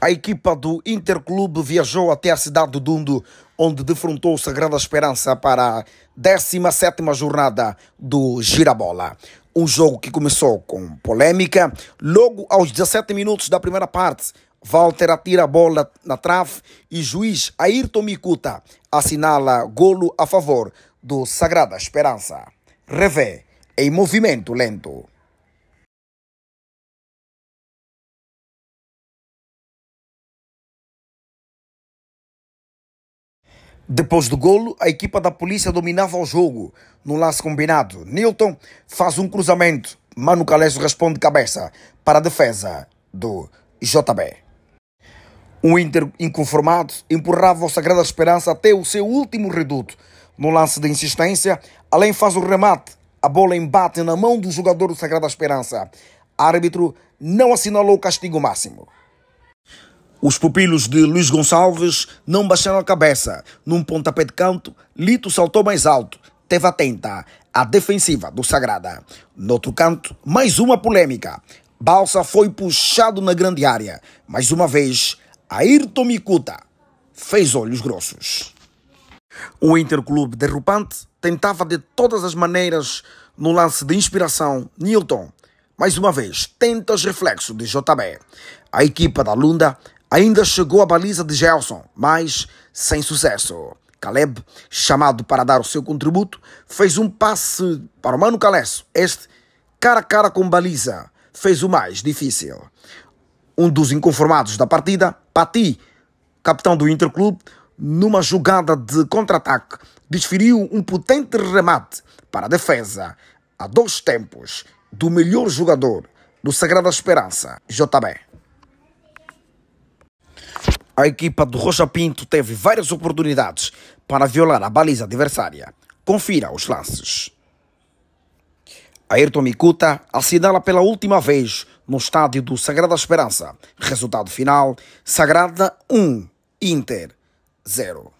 A equipa do Interclube viajou até a cidade do Dundo, onde defrontou o Sagrada Esperança para a 17ª jornada do Girabola. Um jogo que começou com polêmica. Logo aos 17 minutos da primeira parte, Walter atira a bola na trave e juiz Ayrton Mikuta assinala golo a favor do Sagrada Esperança. Revé em movimento lento. Depois do golo, a equipa da polícia dominava o jogo no lance combinado. Newton faz um cruzamento. Mano Calesso responde cabeça para a defesa do JB. O Inter, inconformado, empurrava o Sagrada Esperança até o seu último reduto. No lance de insistência, além faz o remate. A bola embate na mão do jogador do Sagrada Esperança. Árbitro não assinalou o castigo máximo. Os pupilos de Luiz Gonçalves não baixaram a cabeça. Num pontapé de canto, Lito saltou mais alto. Teve atenta à defensiva do Sagrada. No outro canto, mais uma polêmica. Balsa foi puxado na grande área. Mais uma vez, Ayrton Mikuta fez olhos grossos. O Interclube derrupante tentava de todas as maneiras, no lance de inspiração, Nilton. Mais uma vez, tentas reflexo de JB. A equipa da Lunda ainda chegou à baliza de Gelson, mas sem sucesso. Caleb, chamado para dar o seu contributo, fez um passe para o Mano Calesso. Este, cara a cara com baliza, fez o mais difícil. Um dos inconformados da partida, Pati, capitão do Interclube, numa jogada de contra-ataque, desferiu um potente remate para a defesa a dois tempos do melhor jogador do Sagrada Esperança, JB. A equipa do Rocha Pinto teve várias oportunidades para violar a baliza adversária. Confira os lances. Ayrton Mikuta assinala pela última vez no estádio do Sagrada Esperança. Resultado final: Sagrada 1, Inter 0.